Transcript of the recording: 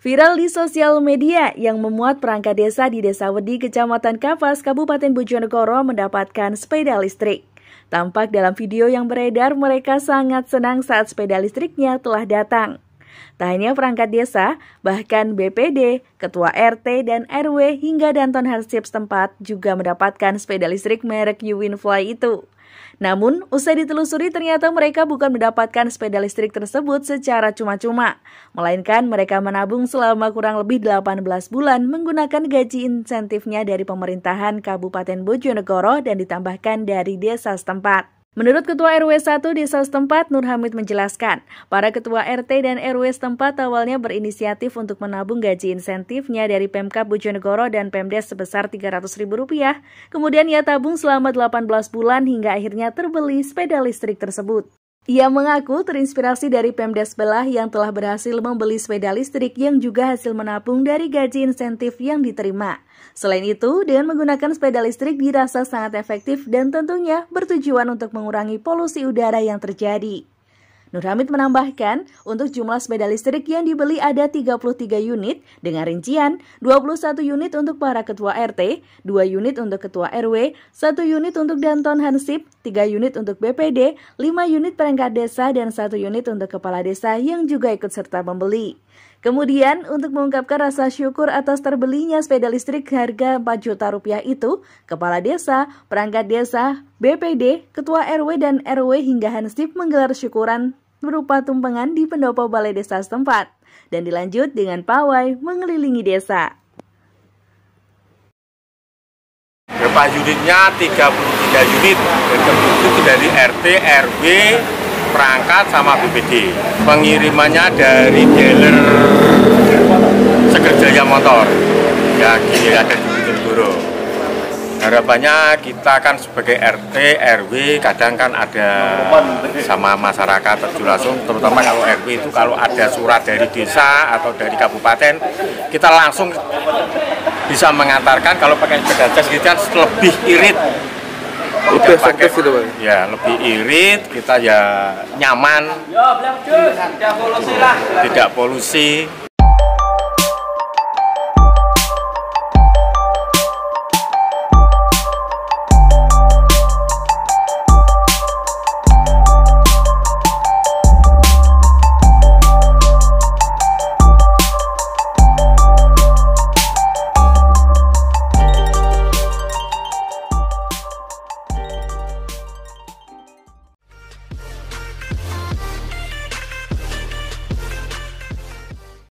Viral di sosial media yang memuat perangkat desa di Desa Wedi, Kecamatan Kapas, Kabupaten Bojonegoro mendapatkan sepeda listrik. Tampak dalam video yang beredar, mereka sangat senang saat sepeda listriknya telah datang. Tak hanya perangkat desa, bahkan BPD, Ketua RT dan RW hingga Danton Hansip setempat juga mendapatkan sepeda listrik merek Uwinfly itu. Namun, usai ditelusuri ternyata mereka bukan mendapatkan sepeda listrik tersebut secara cuma-cuma, melainkan mereka menabung selama kurang lebih 18 bulan menggunakan gaji insentifnya dari pemerintahan Kabupaten Bojonegoro dan ditambahkan dari desa setempat. Menurut Ketua RW 1 saus setempat, Nur Hamid menjelaskan, para Ketua RT dan RW setempat awalnya berinisiatif untuk menabung gaji insentifnya dari Pemkab Bojonegoro dan Pemdes sebesar Rp300.000, kemudian ia tabung selama 18 bulan hingga akhirnya terbeli sepeda listrik tersebut. Ia mengaku terinspirasi dari Pemda sebelah yang telah berhasil membeli sepeda listrik yang juga hasil menabung dari gaji insentif yang diterima. Selain itu, dengan menggunakan sepeda listrik dirasa sangat efektif dan tentunya bertujuan untuk mengurangi polusi udara yang terjadi. Nurhamid menambahkan, untuk jumlah sepeda listrik yang dibeli ada 33 unit dengan rincian 21 unit untuk para ketua RT, 2 unit untuk ketua RW, 1 unit untuk Danton Hansip, 3 unit untuk BPD, 5 unit perangkat desa, dan 1 unit untuk kepala desa yang juga ikut serta membeli. Kemudian, untuk mengungkapkan rasa syukur atas terbelinya sepeda listrik harga 4 juta rupiah itu, Kepala Desa, Perangkat Desa, BPD, Ketua RW dan RW hingga Hansip menggelar syukuran berupa tumpengan di pendopo balai desa setempat dan dilanjut dengan pawai mengelilingi desa. Berapa unitnya? 33 unit. Itu dari RT, RW, perangkat sama BPD. Pengirimannya dari dealer sekerjanya motor. Ya, gini ada di Bojonegoro harapannya kita kan sebagai RT, RW kadang kan ada sama masyarakat terjun langsung terutama kalau RW itu kalau ada surat dari desa atau dari kabupaten kita langsung bisa mengantarkan kalau pakai sepeda jas gitu kan lebih irit lebih efektif gitu Ya, lebih irit, kita ya nyaman, tidak polusi